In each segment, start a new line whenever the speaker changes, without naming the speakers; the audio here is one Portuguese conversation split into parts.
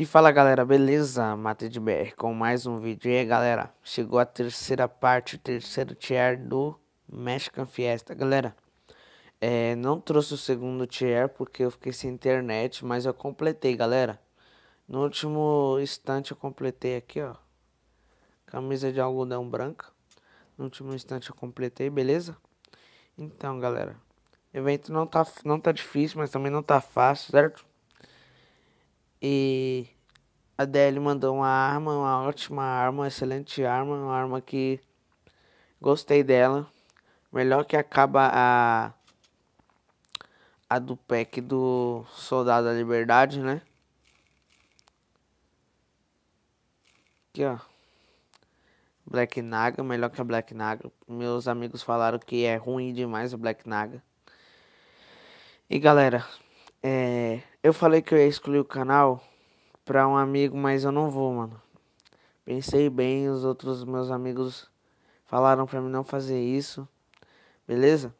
E fala galera, beleza? Mate de BR com mais um vídeo. E aí galera, chegou a terceira parte, o terceiro tier do Mexican Fiesta. Galera, é, não trouxe o segundo tier porque eu fiquei sem internet, mas eu completei, galera. No último instante eu completei aqui, ó. Camisa de algodão branca. No último instante eu completei, beleza? Então, galera, evento não tá, não tá difícil, mas também não tá fácil, certo? E a DL mandou uma arma, uma ótima arma, uma excelente arma, uma arma que gostei dela. Melhor que acaba a a do pack do Soldado da Liberdade, né? Aqui, ó. Black Naga, melhor que a Black Naga. Meus amigos falaram que é ruim demais a Black Naga. E galera, é eu falei que eu ia excluir o canal pra um amigo, mas eu não vou, mano. Pensei bem, os outros meus amigos falaram pra mim não fazer isso. Beleza?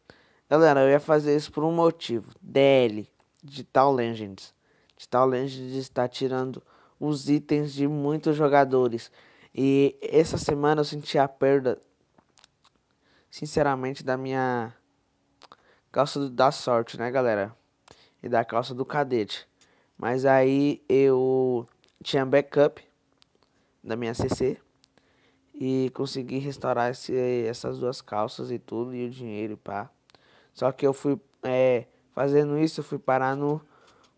Galera, eu ia fazer isso por um motivo. DL, Digital Legends. Digital Legends está tirando os itens de muitos jogadores. E essa semana eu senti a perda, sinceramente, da minha calça da sorte, né, galera? e da calça do cadete. Mas aí eu tinha backup da minha CC e consegui restaurar esse, essas duas calças e tudo, e o dinheiro e pá. Só que eu fui é, fazendo isso, eu fui parar no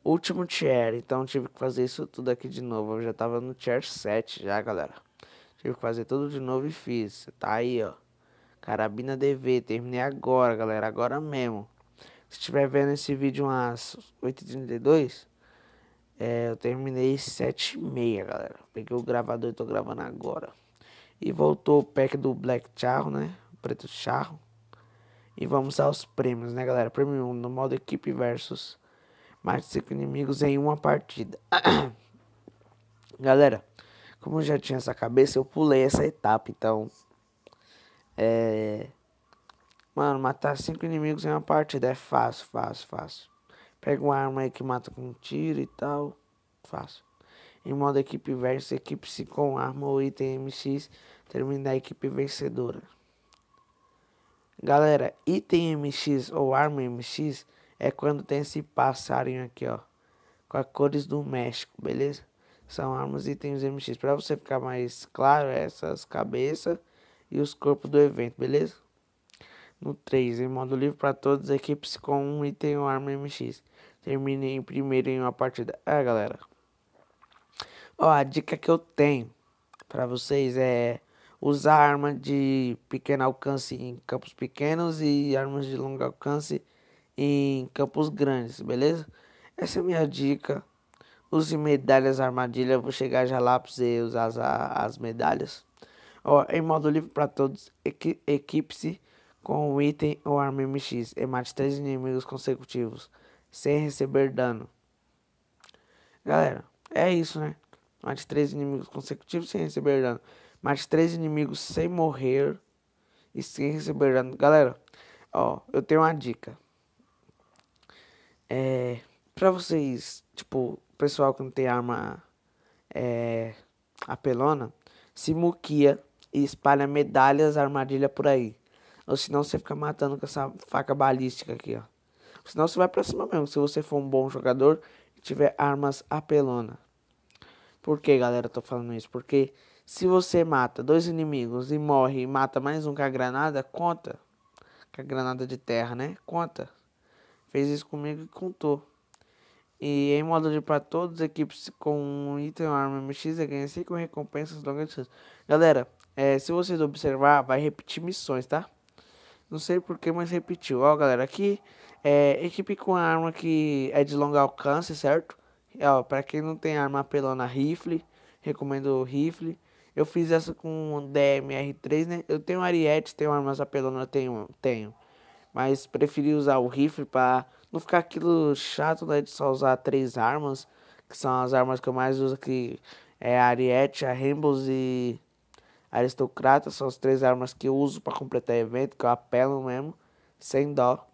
último tier, então tive que fazer isso tudo aqui de novo. Eu já tava no tier 7 já, galera. Tive que fazer tudo de novo e fiz. Tá aí, ó. Carabina DV, terminei agora, galera, agora mesmo se estiver vendo esse vídeo umas 8h32, é, eu terminei 7h30, galera. Peguei o gravador e tô gravando agora. E voltou o pack do Black Charro, né? Preto Charro. E vamos aos prêmios, né, galera? Prêmio 1 no modo equipe versus mais de 5 inimigos em uma partida. galera, como eu já tinha essa cabeça, eu pulei essa etapa, então. É Mano, matar cinco inimigos em uma partida é fácil, fácil, fácil. Pega uma arma aí que mata com um tiro e tal. Fácil. Em modo equipe versus, equipe-se com arma ou item MX, termina a equipe vencedora. Galera, item MX ou arma MX é quando tem esse passarinho aqui, ó. Com as cores do México, beleza? São armas e itens MX. Pra você ficar mais claro, é essas cabeças e os corpos do evento, beleza? No 3, em modo livre para todas as equipes com um item ou arma MX. Termine em primeiro em uma partida. É, galera. Ó, a dica que eu tenho para vocês é usar arma de pequeno alcance em campos pequenos e armas de longo alcance em campos grandes, beleza? Essa é a minha dica. Use medalhas armadilha. vou chegar já lá para você usar as, as medalhas. Ó, em modo livre para todos, equipe-se com o item ou arma MX e mate três inimigos consecutivos sem receber dano. Galera, é isso, né? Mate três inimigos consecutivos sem receber dano. Mate três inimigos sem morrer e sem receber dano. Galera, ó, eu tenho uma dica. É, pra vocês, tipo, pessoal que não tem arma é, apelona, se muquia e espalha medalhas armadilha por aí. Ou senão você fica matando com essa faca balística aqui, ó. Senão você vai pra cima mesmo, se você for um bom jogador e tiver armas apelona. Por que, galera, eu tô falando isso? Porque se você mata dois inimigos e morre e mata mais um com a granada, conta. Com a granada de terra, né? Conta. Fez isso comigo e contou. E em modo de para todas as equipes com um item ou arma MX, você ganha 5 recompensas longas distância. Galera, é, se vocês observar, vai repetir missões, tá? Não sei porque, mas repetiu. Ó, galera, aqui é equipe com arma que é de longo alcance, certo? É, ó, pra quem não tem arma pelona, rifle. Recomendo rifle. Eu fiz essa com DMR3, né? Eu tenho ariete, tenho armas apelona, tenho, tenho. Mas preferi usar o rifle pra não ficar aquilo chato, né? De só usar três armas, que são as armas que eu mais uso, que é a ariete, a Rainbows e Aristocrata são as três armas que eu uso para completar evento, que eu apelo mesmo, sem dó.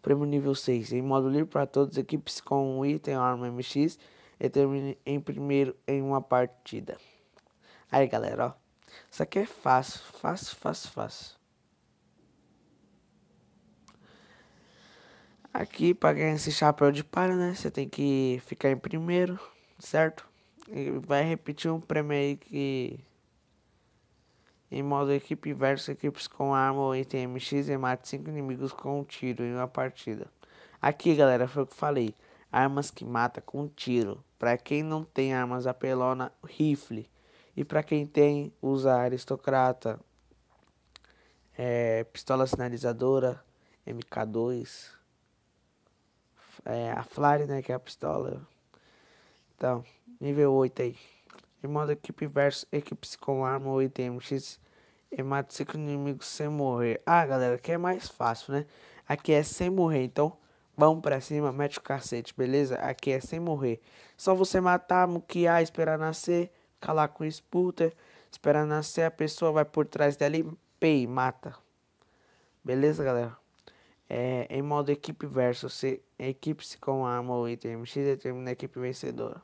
Prêmio nível 6. Em modo livre para todas as equipes com um item arma MX. e termine em primeiro em uma partida. Aí galera, ó. Isso aqui é fácil, fácil, fácil, fácil. Aqui para ganhar esse chapéu de palha, né? Você tem que ficar em primeiro, certo? E vai repetir um prêmio aí que em modo equipe versus equipes com arma ou item MX e mate 5 inimigos com um tiro em uma partida. Aqui galera, foi o que falei. Armas que mata com tiro. Para quem não tem armas apelona, rifle. E para quem tem, usa aristocrata, é, pistola sinalizadora, MK2, é, a Flare, né, que é a pistola. Então, nível 8 aí em modo equipe versus equipes com arma ou itmx e mata cinco inimigos sem morrer. Ah, galera, aqui é mais fácil, né? Aqui é sem morrer, então vamos pra cima, mete o cacete, beleza? Aqui é sem morrer. Só você matar, muquear, esperar nascer, calar com disputa, esperar nascer, a pessoa vai por trás dela e pei, mata. Beleza, galera? É, em modo equipe versus equipe com arma ou item X determina a equipe vencedora.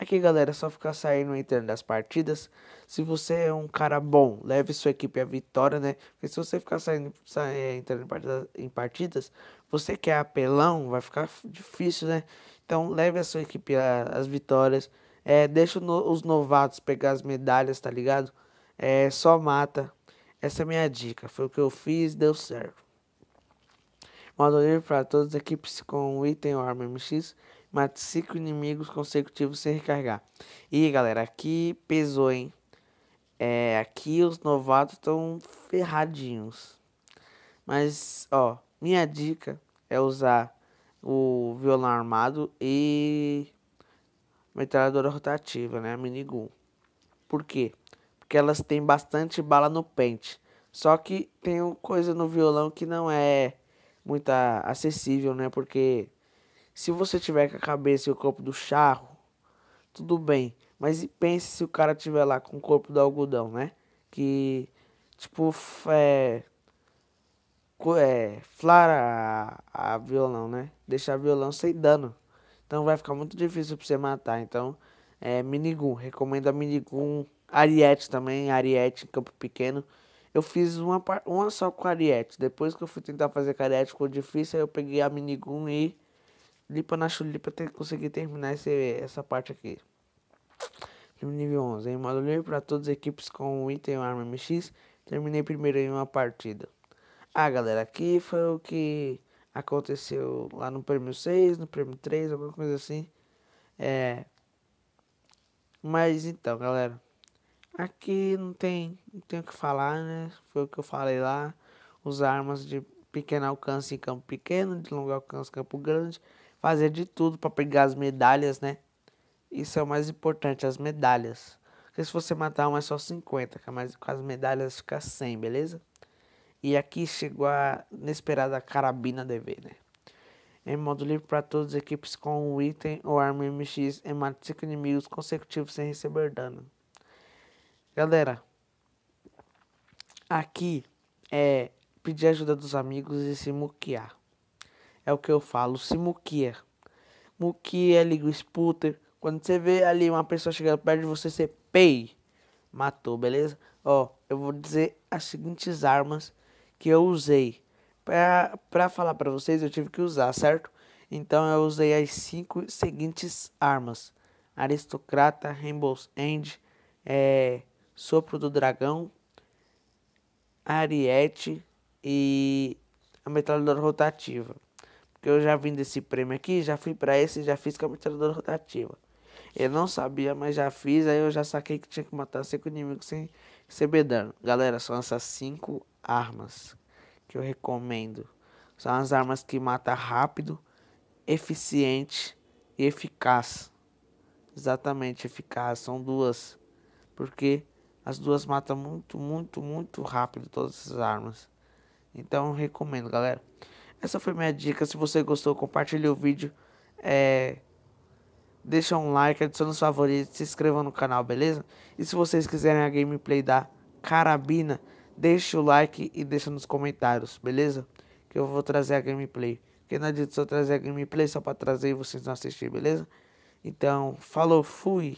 Aqui, galera, é só ficar saindo e entrando das partidas. Se você é um cara bom, leve sua equipe à vitória, né? Porque se você ficar saindo, e é, entrando em partidas, em partidas, você que é apelão, vai ficar difícil, né? Então, leve a sua equipe às vitórias. É, deixa os novatos pegar as medalhas, tá ligado? É, só mata. Essa é a minha dica. Foi o que eu fiz, deu certo. Modo livre para todas as equipes com item ou Arma MX. Mate cinco inimigos consecutivos sem recarregar. E galera, aqui pesou, hein? É, aqui os novatos estão ferradinhos. Mas, ó, minha dica é usar o violão armado e metralhadora rotativa, né? A minigun. Por quê? Porque elas têm bastante bala no pente. Só que tem coisa no violão que não é muito acessível, né? Porque se você tiver com a cabeça e o corpo do charro, tudo bem. Mas pense se o cara tiver lá com o corpo do algodão, né? Que, tipo, é, é, flara a, a violão, né? Deixar violão sem dano. Então vai ficar muito difícil pra você matar. Então, é, minigun. Recomendo a minigun. Ariete também, Ariete em campo pequeno. Eu fiz uma, uma só com Ariete. Depois que eu fui tentar fazer com Ariete, ficou difícil. Aí eu peguei a minigun e Lipa na chulipa que conseguir terminar esse, essa parte aqui. Nível 11. Em livre para todas as equipes com item Arma MX. Terminei primeiro em uma partida. Ah, galera, aqui foi o que aconteceu lá no prêmio 6, no prêmio 3, alguma coisa assim. É. Mas então, galera. Aqui não tem, não tem o que falar, né? Foi o que eu falei lá. Usar armas de pequeno alcance em campo pequeno, de longo alcance em campo grande fazer de tudo para pegar as medalhas, né? Isso é o mais importante, as medalhas. Porque se você matar uma é só 50, é mas com as medalhas fica 100, beleza? E aqui chegou a inesperada carabina DV, né? Em modo livre para todas as equipes com um item ou arma MX em mata 5 inimigos consecutivos sem receber dano. Galera, aqui é pedir ajuda dos amigos e se muquear. É o que eu falo, se muquia. Muquia, liga o scooter. Quando você vê ali uma pessoa chegando perto de você, você pei. Matou, beleza? Ó, eu vou dizer as seguintes armas que eu usei. Pra, pra falar pra vocês, eu tive que usar, certo? Então eu usei as cinco seguintes armas: Aristocrata, Rainbow's End, é, Sopro do Dragão, Ariete e a metralhadora rotativa que eu já vim desse prêmio aqui, já fui para esse, já fiz com capturador rotativa. Eu não sabia, mas já fiz, aí eu já saquei que tinha que matar cinco inimigos sem receber dano. Galera, são essas cinco armas que eu recomendo. São as armas que matam rápido, eficiente e eficaz. Exatamente, eficaz, são duas. Porque as duas matam muito, muito, muito rápido todas as armas. Então recomendo, galera. Essa foi minha dica. Se você gostou, compartilhe o vídeo. É... Deixa um like, adicione os favoritos, se inscreva no canal, beleza? E se vocês quiserem a gameplay da carabina, deixa o like e deixa nos comentários, beleza? Que eu vou trazer a gameplay. Porque não adianta só trazer a gameplay só pra trazer e vocês não assistirem, beleza? Então, falou, fui!